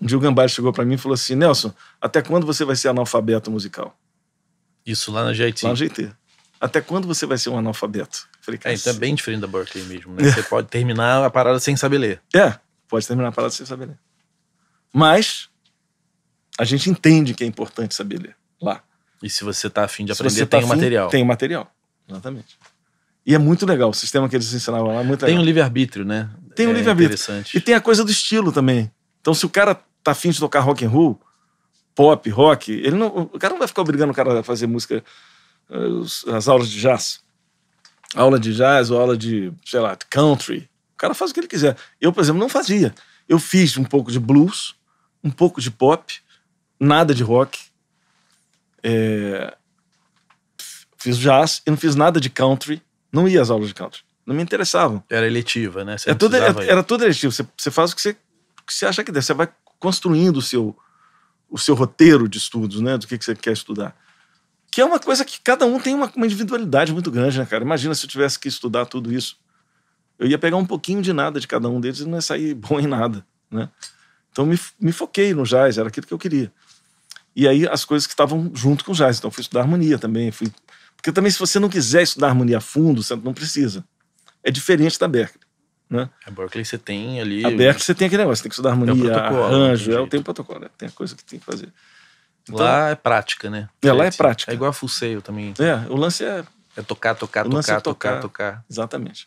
Um dia o Gambari chegou para mim e falou assim: Nelson, até quando você vai ser analfabeto musical? Isso lá na GIT. Lá na GIT. Até quando você vai ser um analfabeto? Falei, é, isso então é bem diferente da Berkeley mesmo, né? É. Você pode terminar a parada sem saber ler. É, pode terminar a parada sem saber ler. Mas a gente entende que é importante saber ler lá. E se você tá afim de se aprender, tá tem o material. Tem o material, exatamente. E é muito legal o sistema que eles ensinavam lá. É muito tem o um livre-arbítrio, né? Tem um é livre-arbítrio. E tem a coisa do estilo também. Então, se o cara tá afim de tocar rock and roll, pop, rock, ele não, o cara não vai ficar obrigando o cara a fazer música, eh, as aulas de jazz. Aula de jazz ou aula de, sei lá, country. O cara faz o que ele quiser. Eu, por exemplo, não fazia. Eu fiz um pouco de blues, um pouco de pop, nada de rock. É... Fiz jazz e não fiz nada de country. Não ia às aulas de country. Não me interessavam. Era eletiva, né? Você é é, era, tudo, era, era tudo eletivo. Você, você faz o que você, que você acha que deve. Você vai construindo o seu, o seu roteiro de estudos, né? Do que, que você quer estudar. Que é uma coisa que cada um tem uma, uma individualidade muito grande, né, cara? Imagina se eu tivesse que estudar tudo isso. Eu ia pegar um pouquinho de nada de cada um deles e não ia sair bom em nada, né? Então me, me foquei no jazz, era aquilo que eu queria. E aí as coisas que estavam junto com o jazz. Então fui estudar harmonia também, fui... Porque também se você não quiser estudar harmonia a fundo, você não precisa. É diferente da Berkeley. Né? A é, Berkeley você tem ali. A Berkeley você tem aquele negócio, tem que estudar harmonia, arranjo, é o tempo protocolo, né? É é, tem a coisa que tem que fazer. Então, lá é prática, né? É, lá é prática. É igual a Fuseio também. É, o lance é. É tocar, tocar, tocar, é tocar, tocar, tocar. Exatamente.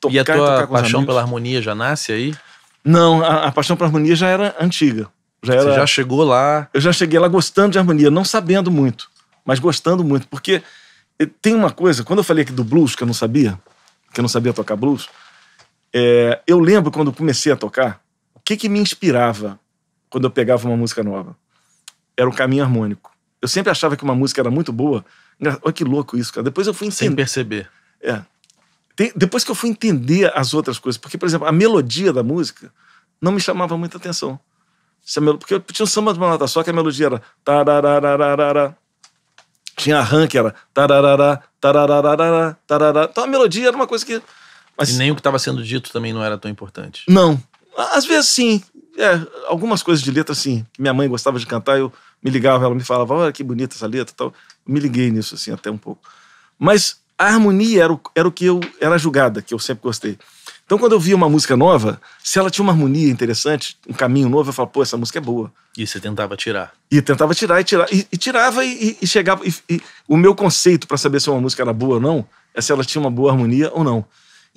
Tocar, e a tua paixão pela harmonia já nasce aí? Não, a, a paixão pela harmonia já era antiga. Já era... Você já chegou lá? Eu já cheguei lá gostando de harmonia, não sabendo muito, mas gostando muito. Porque tem uma coisa, quando eu falei aqui do blues, que eu não sabia, que eu não sabia tocar blues, é, eu lembro quando comecei a tocar, o que, que me inspirava quando eu pegava uma música nova? Era o caminho harmônico. Eu sempre achava que uma música era muito boa. Olha que louco isso, cara. Depois eu fui entender. Sem perceber. É. Tem, depois que eu fui entender as outras coisas, porque, por exemplo, a melodia da música não me chamava muita atenção. Porque eu tinha um samba de uma nota só que a melodia era Tinha arranque, era tararará, tararararará, Então a melodia era uma coisa que mas... E nem o que estava sendo dito também não era tão importante. Não. Às vezes sim. É, algumas coisas de letra, assim, que minha mãe gostava de cantar, eu me ligava, ela me falava, olha que bonita essa letra tal. me liguei nisso, assim, até um pouco. Mas a harmonia era o, era o que eu era julgada, que eu sempre gostei. Então, quando eu via uma música nova, se ela tinha uma harmonia interessante, um caminho novo, eu falava, pô, essa música é boa. E você tentava tirar. E tentava tirar e tirar. E, e tirava e, e chegava. E, o meu conceito para saber se uma música era boa ou não é se ela tinha uma boa harmonia ou não.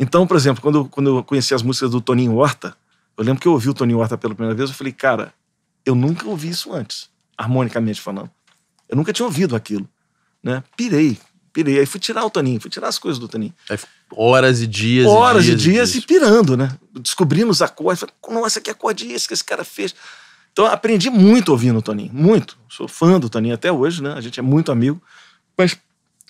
Então, por exemplo, quando, quando eu conheci as músicas do Toninho Horta, eu lembro que eu ouvi o Toninho Horta pela primeira vez, eu falei, cara, eu nunca ouvi isso antes, harmonicamente falando. Eu nunca tinha ouvido aquilo, né? Pirei, pirei. Aí fui tirar o Toninho, fui tirar as coisas do Toninho. Aí, horas e dias Horas e dias, e, dias e pirando, né? Descobrindo os acordes. Falei, nossa, que acorde é esse que esse cara fez? Então aprendi muito ouvindo o Toninho, muito. Sou fã do Toninho até hoje, né? A gente é muito amigo. Mas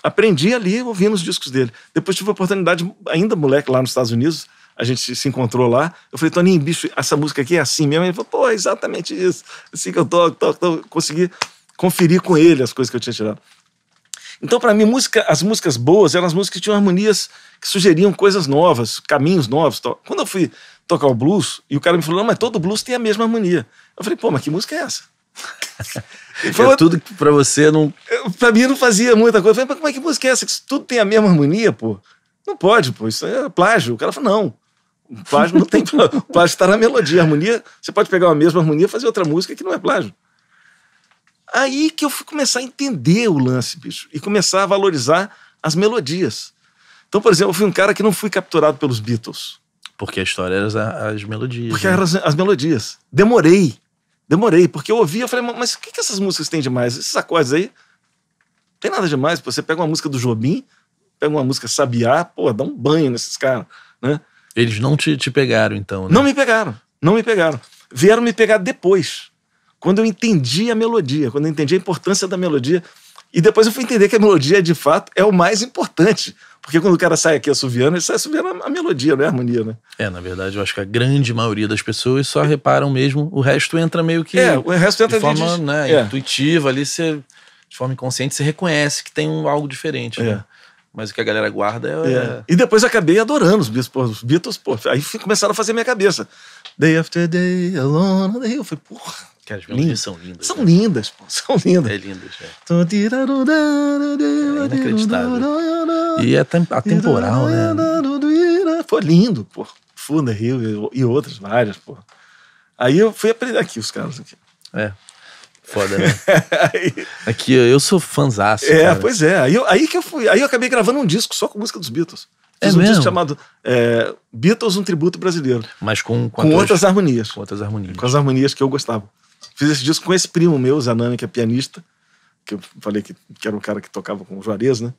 aprendi ali ouvindo os discos dele. Depois tive a oportunidade, ainda moleque lá nos Estados Unidos, a gente se encontrou lá. Eu falei, Toninho, bicho, essa música aqui é assim mesmo? Ele falou, pô, é exatamente isso. Assim que eu toco, toco, toco. Consegui conferir com ele as coisas que eu tinha tirado. Então, para mim, música, as músicas boas eram as músicas que tinham harmonias que sugeriam coisas novas, caminhos novos. Quando eu fui tocar o blues, e o cara me falou, não, mas todo blues tem a mesma harmonia. Eu falei, pô, mas que música é essa? Falei, é tudo que pra você não. Pra mim não fazia muita coisa. Eu falei, mas como é que música é essa? Que tudo tem a mesma harmonia, pô. Não pode, pô. Isso é plágio. O cara falou, não. O plágio não tem. Plágio. O plágio tá na melodia. A harmonia, você pode pegar a mesma harmonia e fazer outra música que não é plágio. Aí que eu fui começar a entender o lance, bicho, e começar a valorizar as melodias. Então, por exemplo, eu fui um cara que não fui capturado pelos Beatles. Porque a história era as, as melodias. Porque né? eram as, as melodias. Demorei Demorei, porque eu ouvi, eu falei, mas o que, que essas músicas têm demais? Esses acordes aí, tem nada demais. Você pega uma música do Jobim, pega uma música Sabiá, pô, dá um banho nesses caras, né? Eles não te, te pegaram, então, né? Não me pegaram, não me pegaram. Vieram me pegar depois, quando eu entendi a melodia, quando eu entendi a importância da melodia. E depois eu fui entender que a melodia, de fato, é o mais importante porque quando o cara sai aqui assoviando, ele sai assoviando a melodia, não é a harmonia, né? É, na verdade, eu acho que a grande maioria das pessoas só reparam mesmo, o resto entra meio que. É, o resto entra de forma de... Né, é. intuitiva, ali você, de forma inconsciente, você reconhece que tem algo diferente, é. né? Mas o que a galera guarda é. é. E depois eu acabei adorando os Beatles, pô, os Beatles, pô. Aí começaram a fazer minha cabeça. Day after day, alone. Daí eu falei, porra. Cara, as são lindas. São né? lindas, pô. São lindas. É lindas, é. É inacreditável. E é atemporal, né? Foi lindo, pô. Funda é Rio e outras várias, pô. Aí eu fui aprender aqui os caras aqui. É. Foda, né? aí... Aqui eu sou fãzão. É, cara. pois é. Aí, eu, aí que eu fui. Aí eu acabei gravando um disco só com música dos Beatles. É Fiz é um mesmo? disco chamado é, Beatles, um tributo brasileiro. Mas com, com, com outras harmonias. Com outras harmonias. Com as harmonias que eu gostava. Fiz esse disco com esse primo meu, Zanani, que é pianista. Que eu falei que, que era um cara que tocava com o Juarez, né?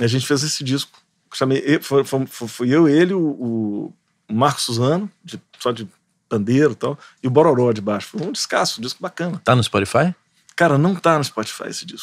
A gente fez esse disco. Chamei, foi, foi, foi eu, ele, o, o Marco Suzano, de, só de pandeiro e tal, e o Bororó de baixo. Foi um descasso, um disco bacana. Tá no Spotify? Cara, não tá no Spotify esse disco.